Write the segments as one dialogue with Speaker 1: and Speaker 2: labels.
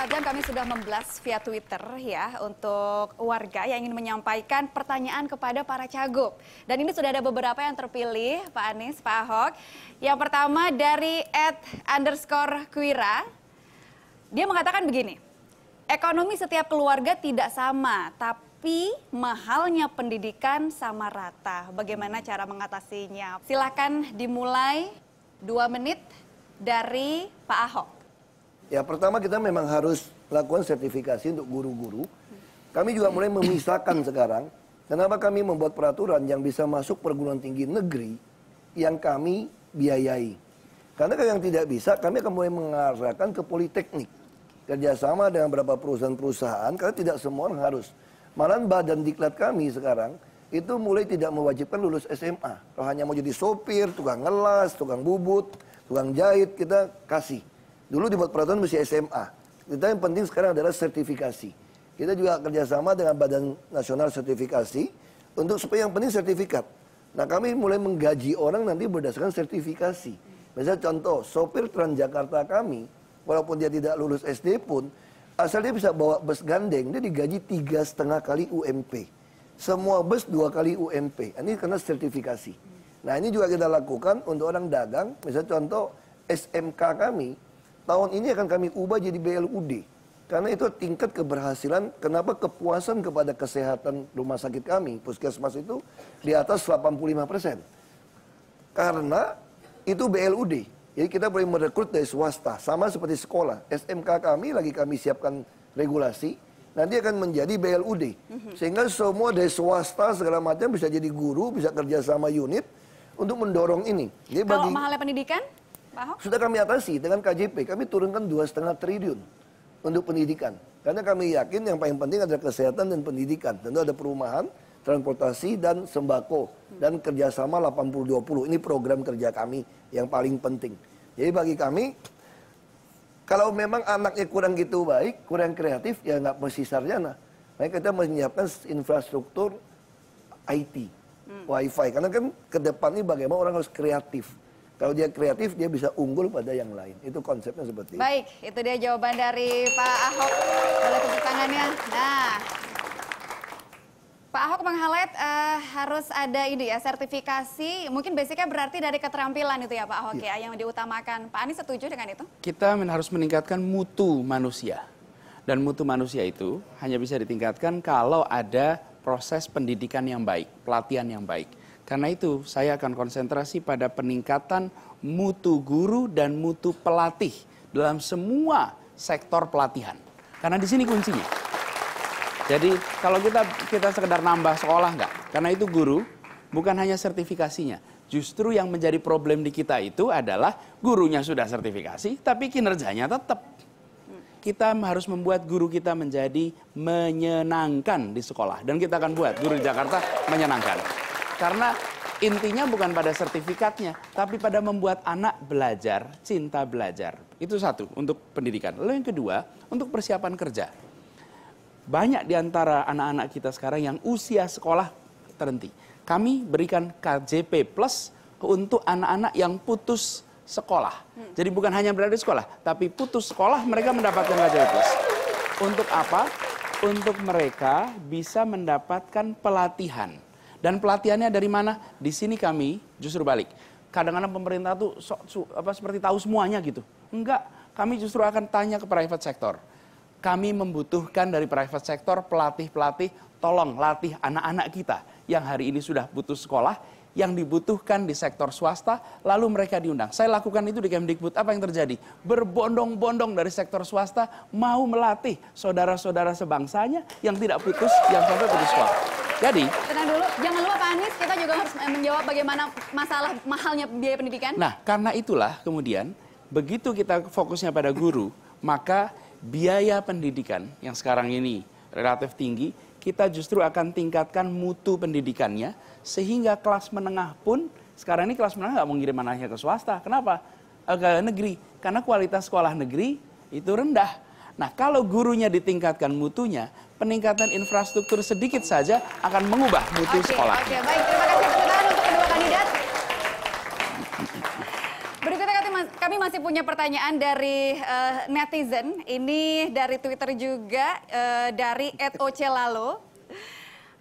Speaker 1: 24 jam kami sudah membelas via Twitter ya untuk warga yang ingin menyampaikan pertanyaan kepada para cagup. Dan ini sudah ada beberapa yang terpilih, Pak Anies, Pak Ahok. Yang pertama dari at underscore Kuira, dia mengatakan begini, ekonomi setiap keluarga tidak sama, tapi mahalnya pendidikan sama rata. Bagaimana cara mengatasinya? Silahkan dimulai dua menit dari Pak Ahok.
Speaker 2: Ya pertama kita memang harus lakukan sertifikasi untuk guru-guru. Kami juga mulai memisahkan sekarang. Kenapa kami membuat peraturan yang bisa masuk perguruan tinggi negeri yang kami biayai. Karena kalau yang tidak bisa, kami akan mulai mengarahkan ke politeknik. Kerjasama dengan beberapa perusahaan-perusahaan, karena tidak semua orang harus. Malahan badan diklat kami sekarang, itu mulai tidak mewajibkan lulus SMA. Kalau hanya mau jadi sopir, tukang ngelas, tukang bubut, tukang jahit, kita kasih. Dulu dibuat peraturan mesti SMA. Kita yang penting sekarang adalah sertifikasi. Kita juga kerjasama dengan Badan Nasional Sertifikasi untuk supaya yang penting sertifikat. Nah kami mulai menggaji orang nanti berdasarkan sertifikasi. Misalnya contoh, sopir Transjakarta kami, walaupun dia tidak lulus SD pun, asal dia bisa bawa bus gandeng, dia digaji tiga setengah kali UMP. Semua bus dua kali UMP. Nah, ini karena sertifikasi. Nah ini juga kita lakukan untuk orang dagang. Misalnya contoh, SMK kami, tahun ini akan kami ubah jadi BLUD. Karena itu tingkat keberhasilan, kenapa kepuasan kepada kesehatan rumah sakit kami, puskesmas itu di atas 85 persen. Karena itu BLUD. Jadi kita boleh merekrut dari swasta, sama seperti sekolah. SMK kami lagi kami siapkan regulasi, nanti akan menjadi BLUD. Mhm. Sehingga semua dari swasta segala macam bisa jadi guru, bisa kerja sama unit untuk mendorong ini. Jadi Kalau bagi,
Speaker 1: mahalnya pendidikan? Paham?
Speaker 2: Sudah kami atasi dengan KJP. Kami turunkan dua setengah triliun untuk pendidikan. Karena kami yakin yang paling penting adalah kesehatan dan pendidikan. Tentu ada perumahan, transportasi, dan sembako. Dan kerjasama 80-20. Ini program kerja kami yang paling penting. Jadi bagi kami, kalau memang anaknya kurang gitu baik, kurang kreatif, ya nggak mesti sarjana. Makanya kita menyiapkan infrastruktur IT, hmm. wi Karena kan ke depan bagaimana orang harus kreatif. Kalau dia kreatif, dia bisa unggul pada yang lain. Itu konsepnya seperti itu. Baik,
Speaker 1: itu dia jawaban dari Pak Ahok. Boleh tepuk tangannya. Nah, Pak Ahok menghalet uh, eh, harus ada ini ya sertifikasi, mungkin basicnya berarti dari keterampilan itu ya Pak Ahok yeah. ya iya. yang diutamakan. Pak Anies setuju dengan itu?
Speaker 3: Kita harus meningkatkan mutu manusia. Dan mutu manusia itu hanya bisa ditingkatkan kalau ada proses pendidikan yang baik, pelatihan yang baik. Karena itu saya akan konsentrasi pada peningkatan mutu guru dan mutu pelatih dalam semua sektor pelatihan. Karena di sini kuncinya. Jadi kalau kita kita sekedar nambah sekolah nggak? Karena itu guru bukan hanya sertifikasinya. Justru yang menjadi problem di kita itu adalah gurunya sudah sertifikasi, tapi kinerjanya tetap. Kita harus membuat guru kita menjadi menyenangkan di sekolah. Dan kita akan buat guru di Jakarta menyenangkan. Karena intinya bukan pada sertifikatnya, tapi pada membuat anak belajar, cinta belajar. Itu satu untuk pendidikan. Lalu yang kedua, untuk persiapan kerja. Banyak di antara anak-anak kita sekarang yang usia sekolah terhenti. Kami berikan KJP Plus untuk anak-anak yang putus sekolah. Hmm. Jadi bukan hanya berada di sekolah, tapi putus sekolah mereka mendapatkan KJP Plus. Untuk apa? Untuk mereka bisa mendapatkan pelatihan dan pelatihannya dari mana? Di sini kami justru balik. Kadang-kadang pemerintah tuh so, so, apa seperti tahu semuanya gitu. Enggak, kami justru akan tanya ke private sector. Kami membutuhkan dari private sector pelatih-pelatih tolong latih anak-anak kita yang hari ini sudah putus sekolah yang dibutuhkan di sektor swasta, lalu mereka diundang. Saya lakukan itu di Kemdikbud. Apa yang terjadi? Berbondong-bondong dari sektor swasta mau melatih saudara-saudara sebangsanya yang tidak putus, yang sampai putus sekolah. Jadi...
Speaker 1: Tenang dulu, jangan lupa Pak Anies, kita juga harus eh, menjawab bagaimana masalah mahalnya biaya pendidikan. Nah,
Speaker 3: karena itulah kemudian, begitu kita fokusnya pada guru, maka biaya pendidikan yang sekarang ini relatif tinggi kita justru akan tingkatkan mutu pendidikannya sehingga kelas menengah pun sekarang ini kelas menengah nggak mau ngirim anaknya ke swasta. Kenapa? Eh, ke negeri. Karena kualitas sekolah negeri itu rendah. Nah, kalau gurunya ditingkatkan mutunya, peningkatan infrastruktur sedikit saja akan mengubah mutu okay, sekolah.
Speaker 1: okay, kami masih punya pertanyaan dari uh, netizen. Ini dari Twitter juga, uh, dari @ocelalo.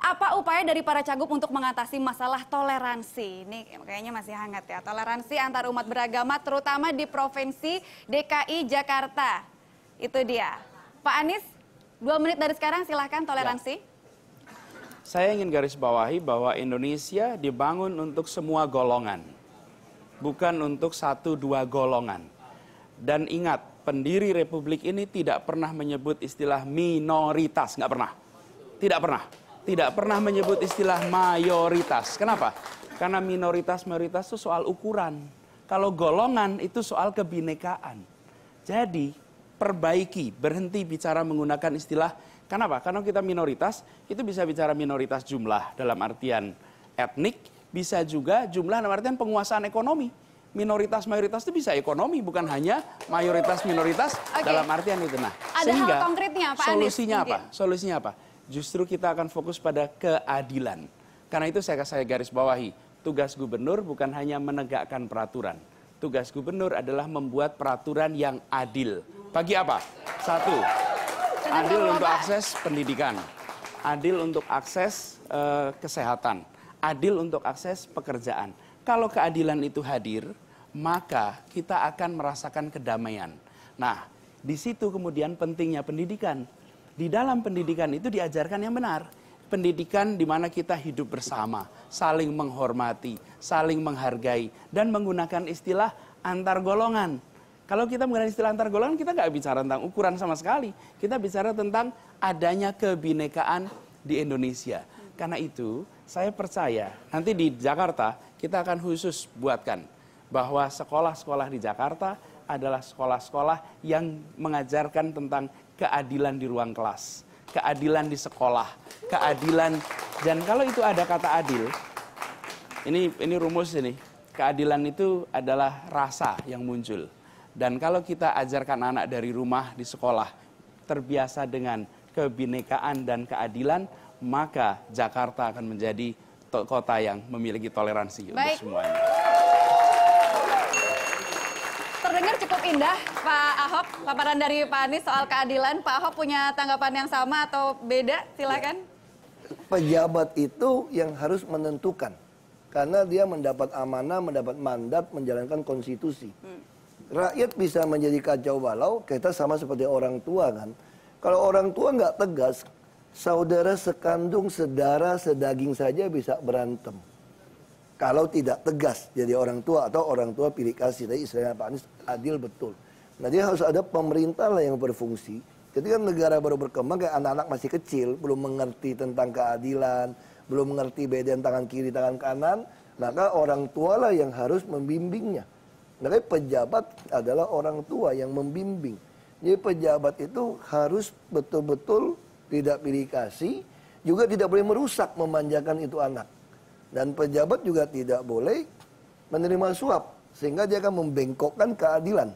Speaker 1: Apa upaya dari para cagup untuk mengatasi masalah toleransi? Ini kayaknya masih hangat ya. Toleransi antar umat beragama terutama di Provinsi DKI Jakarta. Itu dia. Pak Anies, dua menit dari sekarang silahkan toleransi. Ya.
Speaker 3: Saya ingin garis bawahi bahwa Indonesia dibangun untuk semua golongan bukan untuk satu dua golongan. Dan ingat, pendiri republik ini tidak pernah menyebut istilah minoritas, nggak pernah. Tidak pernah. Tidak pernah menyebut istilah mayoritas. Kenapa? Karena minoritas mayoritas itu soal ukuran. Kalau golongan itu soal kebinekaan. Jadi perbaiki, berhenti bicara menggunakan istilah kenapa? Karena kita minoritas, itu bisa bicara minoritas jumlah dalam artian etnik, bisa juga jumlah dalam artian penguasaan ekonomi. Minoritas mayoritas itu bisa ekonomi bukan hanya mayoritas minoritas okay. dalam artian itu nah. Ada sehingga hal konkretnya Pak Solusinya Anies, apa? Mungkin. Solusinya apa? Justru kita akan fokus pada keadilan. Karena itu saya saya garis bawahi, tugas gubernur bukan hanya menegakkan peraturan. Tugas gubernur adalah membuat peraturan yang adil. Bagi apa? Satu, adil untuk akses pendidikan, adil untuk akses uh, kesehatan adil untuk akses pekerjaan. Kalau keadilan itu hadir, maka kita akan merasakan kedamaian. Nah, di situ kemudian pentingnya pendidikan. Di dalam pendidikan itu diajarkan yang benar. Pendidikan di mana kita hidup bersama, saling menghormati, saling menghargai, dan menggunakan istilah antar golongan. Kalau kita menggunakan istilah antar golongan, kita nggak bicara tentang ukuran sama sekali. Kita bicara tentang adanya kebinekaan di Indonesia. Karena itu, saya percaya nanti di Jakarta kita akan khusus buatkan bahwa sekolah-sekolah di Jakarta adalah sekolah-sekolah yang mengajarkan tentang keadilan di ruang kelas, keadilan di sekolah, keadilan dan kalau itu ada kata adil, ini ini rumus ini. Keadilan itu adalah rasa yang muncul. Dan kalau kita ajarkan anak dari rumah di sekolah terbiasa dengan kebinekaan dan keadilan, maka Jakarta akan menjadi kota yang memiliki toleransi Baik. untuk
Speaker 1: semuanya. Terdengar cukup indah Pak Ahok, paparan dari Pak Anies soal keadilan. Pak Ahok punya tanggapan yang sama atau beda? Silakan.
Speaker 2: Pejabat itu yang harus menentukan. Karena dia mendapat amanah, mendapat mandat, menjalankan konstitusi. Hmm. Rakyat bisa menjadi kacau balau, kita sama seperti orang tua kan. Kalau orang tua nggak tegas, saudara sekandung, sedara, sedaging saja bisa berantem. Kalau tidak tegas jadi orang tua atau orang tua pilih kasih. Tadi istilahnya Pak Anies adil betul. Nah dia harus ada pemerintah lah yang berfungsi. Ketika negara baru berkembang kayak anak-anak masih kecil, belum mengerti tentang keadilan, belum mengerti beden tangan kiri, tangan kanan, maka orang tua lah yang harus membimbingnya. Makanya nah, pejabat adalah orang tua yang membimbing. Jadi pejabat itu harus betul-betul tidak pilih kasih, juga tidak boleh merusak memanjakan itu anak. Dan pejabat juga tidak boleh menerima suap, sehingga dia akan membengkokkan keadilan.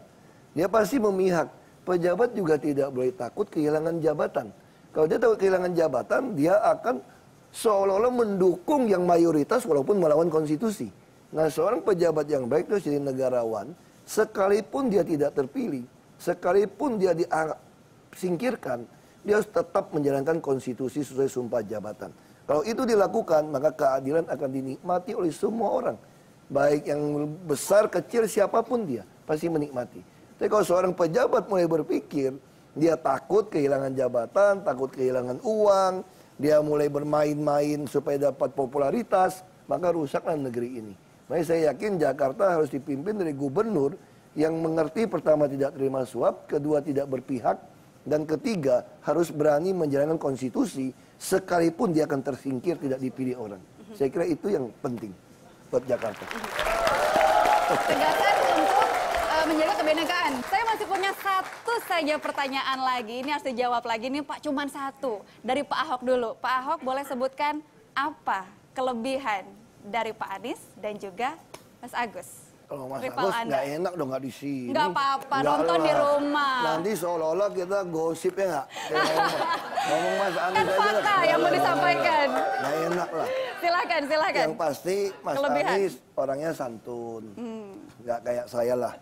Speaker 2: Dia pasti memihak. Pejabat juga tidak boleh takut kehilangan jabatan. Kalau dia takut kehilangan jabatan, dia akan seolah-olah mendukung yang mayoritas walaupun melawan konstitusi. Nah, seorang pejabat yang baik itu jadi negarawan, sekalipun dia tidak terpilih, sekalipun dia disingkirkan, dia harus tetap menjalankan konstitusi sesuai sumpah jabatan. Kalau itu dilakukan, maka keadilan akan dinikmati oleh semua orang. Baik yang besar, kecil, siapapun dia, pasti menikmati. Tapi kalau seorang pejabat mulai berpikir, dia takut kehilangan jabatan, takut kehilangan uang, dia mulai bermain-main supaya dapat popularitas, maka rusaklah negeri ini. Makanya saya yakin Jakarta harus dipimpin dari gubernur yang mengerti pertama tidak terima suap, kedua tidak berpihak, dan ketiga, harus berani menjalankan konstitusi sekalipun dia akan tersingkir tidak dipilih orang. Saya kira itu yang penting buat Jakarta.
Speaker 1: Tegasan untuk uh, menjaga kebenekaan. Saya masih punya satu saja pertanyaan lagi. Ini harus dijawab lagi Ini Pak, cuman satu. Dari Pak Ahok dulu. Pak Ahok boleh sebutkan apa kelebihan dari Pak Anies dan juga Mas Agus?
Speaker 2: Kalau Mas Agus nggak enak dong nggak di sini. Nggak apa-apa, nonton di rumah. Nanti seolah-olah kita gosip ya nggak? Ngomong Mas Anies kan aja lah. Fakta yang mau disampaikan. Nah enak lah.
Speaker 1: Silakan, silakan. Yang
Speaker 2: pasti Mas Kelebihan. Anies orangnya santun, hmm. nggak hmm. kayak saya lah.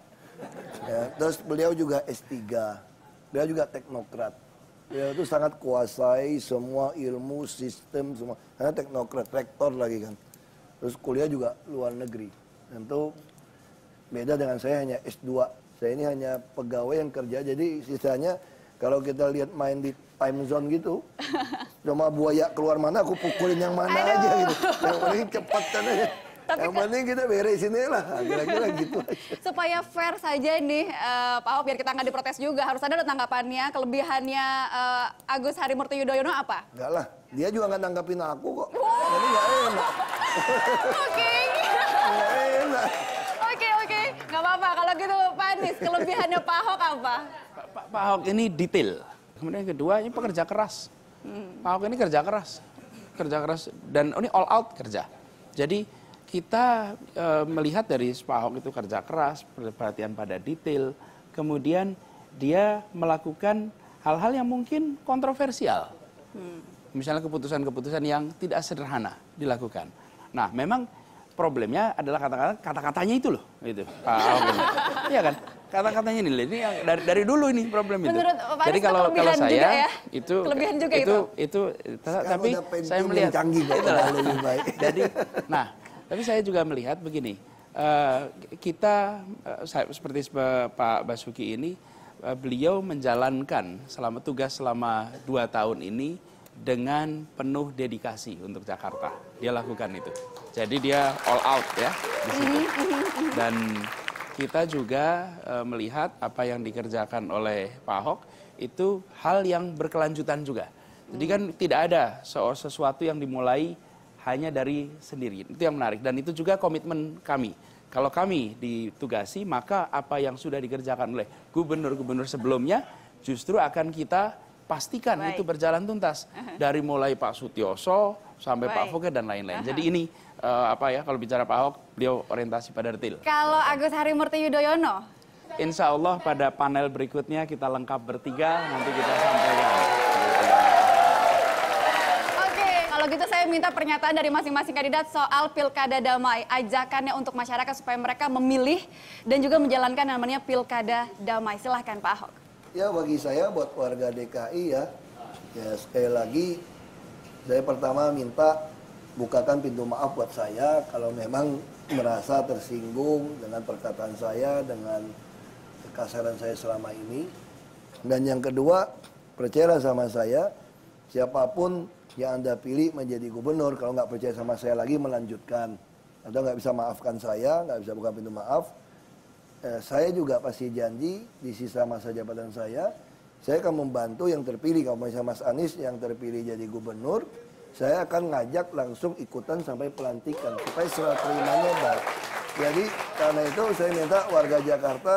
Speaker 2: Ya, terus beliau juga S3, beliau juga teknokrat. Beliau itu sangat kuasai semua ilmu, sistem, semua. Karena teknokrat, rektor lagi kan. Terus kuliah juga luar negeri. Tentu beda dengan saya hanya S2 saya ini hanya pegawai yang kerja jadi sisanya kalau kita lihat main di time zone gitu cuma buaya keluar mana aku pukulin yang mana Aduh. aja gitu yang paling cepat kan aja tapi yang penting kita beresin lah kira-kira gitu aja.
Speaker 1: supaya fair saja nih eh, uh, Pak Ahok biar kita nggak diprotes juga harus ada tanggapannya kelebihannya uh, Agus Harimurti Yudhoyono apa?
Speaker 2: Enggak lah dia juga nggak tanggapin aku kok wow. jadi nggak enak oke okay.
Speaker 1: kalau gitu Pak Anies, kelebihannya Pak Ahok apa?
Speaker 3: Pak, Pak, Pak Ahok ini detail. Kemudian kedua, ini pekerja keras. Hmm. Pak Ahok ini kerja keras. Kerja keras dan ini all out kerja. Jadi kita e, melihat dari Pak Ahok itu kerja keras, perhatian pada detail, kemudian dia melakukan hal-hal yang mungkin kontroversial. Hmm. Misalnya keputusan-keputusan yang tidak sederhana dilakukan. Nah, memang problemnya adalah kata-kata kata-katanya itu loh gitu iya kan kata-katanya ini ini dari dari dulu ini problem itu Menurut Pak jadi kalau kalau saya ya? itu kelebihan juga itu itu, itu tapi saya melihat canggih itu lebih baik jadi nah tapi saya juga melihat begini eh, kita eh, seperti Pak Basuki ini eh, beliau menjalankan selama tugas selama dua tahun ini dengan penuh dedikasi untuk Jakarta. Dia lakukan itu. Jadi dia all out ya di situ. Dan kita juga e, melihat apa yang dikerjakan oleh Pak Ahok itu hal yang berkelanjutan juga. Jadi kan tidak ada sesuatu yang dimulai hanya dari sendiri. Itu yang menarik dan itu juga komitmen kami. Kalau kami ditugasi maka apa yang sudah dikerjakan oleh gubernur-gubernur sebelumnya justru akan kita pastikan Baik. itu berjalan tuntas dari mulai Pak Sutioso sampai Baik. Pak Foke dan lain-lain. Jadi ini uh, apa ya kalau bicara Pak Ahok beliau orientasi pada detail.
Speaker 1: Kalau Agus Harimurti Yudhoyono?
Speaker 3: Insya Allah pada panel berikutnya kita lengkap bertiga nanti kita sampaikan.
Speaker 1: Oke Kalau gitu saya minta pernyataan dari masing-masing kandidat soal pilkada damai, ajakannya untuk masyarakat supaya mereka memilih dan juga menjalankan namanya pilkada damai. Silahkan Pak Ahok
Speaker 2: ya bagi saya buat warga DKI ya ya sekali lagi saya pertama minta bukakan pintu maaf buat saya kalau memang merasa tersinggung dengan perkataan saya dengan kekasaran saya selama ini dan yang kedua percaya sama saya siapapun yang anda pilih menjadi gubernur kalau nggak percaya sama saya lagi melanjutkan anda nggak bisa maafkan saya nggak bisa buka pintu maaf eh, saya juga pasti janji di sisa masa jabatan saya, saya akan membantu yang terpilih. Kalau misalnya Mas Anies yang terpilih jadi gubernur, saya akan ngajak langsung ikutan sampai pelantikan supaya surat terimanya baik. Jadi karena itu saya minta warga Jakarta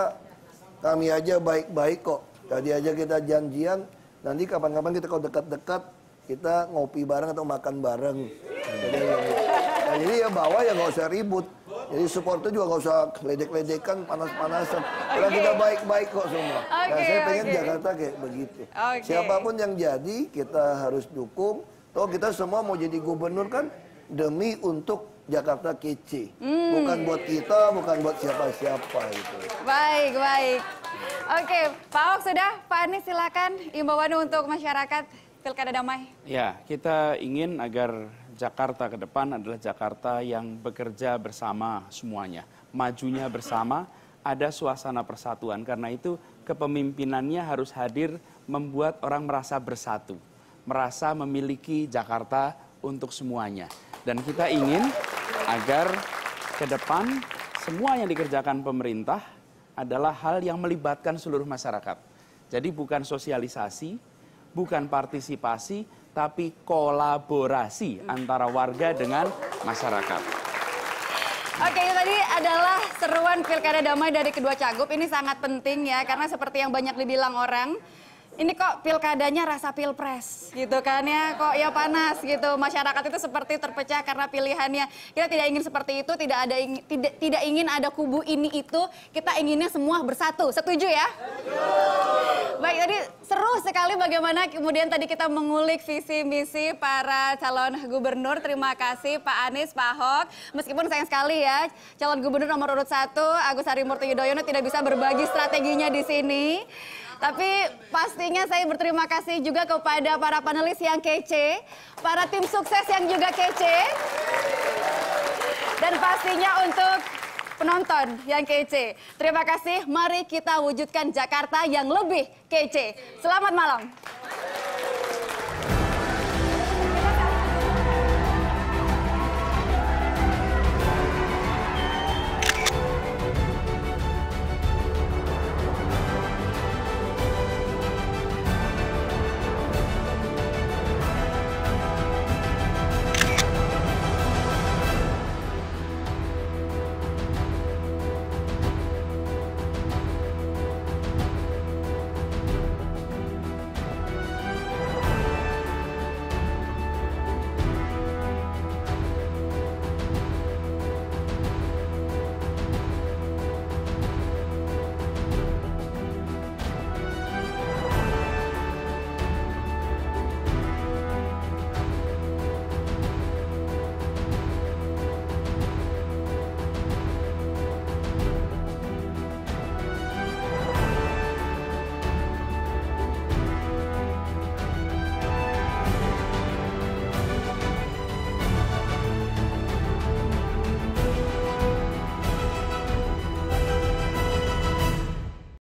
Speaker 2: kami aja baik-baik kok. Tadi aja kita janjian, nanti kapan-kapan kita kalau dekat-dekat kita ngopi bareng atau makan bareng. Jadi, nah, jadi ya bawa ya nggak usah ribut. Jadi supporter juga gak usah ledek-ledekan, panas-panasan. Orang okay. kita baik-baik kok semua. Okay, nah, saya pengen okay. Jakarta kayak begitu. Okay. Siapapun yang jadi, kita harus dukung. Tuh kita semua mau jadi gubernur kan demi untuk Jakarta kece. Hmm. Bukan buat kita, bukan buat siapa-siapa itu.
Speaker 1: Baik, baik. Oke, Pak Ahok sudah. Pak Anies silakan imbauan untuk masyarakat Pilkada Damai.
Speaker 3: Ya, kita ingin agar Jakarta ke depan adalah Jakarta yang bekerja bersama semuanya, majunya bersama, ada suasana persatuan. Karena itu kepemimpinannya harus hadir membuat orang merasa bersatu, merasa memiliki Jakarta untuk semuanya. Dan kita ingin agar ke depan semua yang dikerjakan pemerintah adalah hal yang melibatkan seluruh masyarakat. Jadi bukan sosialisasi, bukan partisipasi, tapi kolaborasi antara warga dengan masyarakat.
Speaker 1: Oke, itu tadi adalah seruan pilkada damai dari kedua cagup. Ini sangat penting ya, karena seperti yang banyak dibilang orang, ini kok pilkadanya rasa pilpres gitu kan ya kok ya panas gitu masyarakat itu seperti terpecah karena pilihannya kita tidak ingin seperti itu tidak ada ingin, tidak tidak ingin ada kubu ini itu kita inginnya semua bersatu setuju ya setuju. baik tadi seru sekali bagaimana kemudian tadi kita mengulik visi misi para calon gubernur terima kasih Pak Anies Pak Ahok meskipun sayang sekali ya calon gubernur nomor urut satu Agus Harimurti Yudhoyono tidak bisa berbagi strateginya di sini tapi pastinya saya berterima kasih juga kepada para panelis yang kece, para tim sukses yang juga kece, dan pastinya untuk penonton yang kece. Terima kasih, mari kita wujudkan Jakarta yang lebih kece. Selamat malam.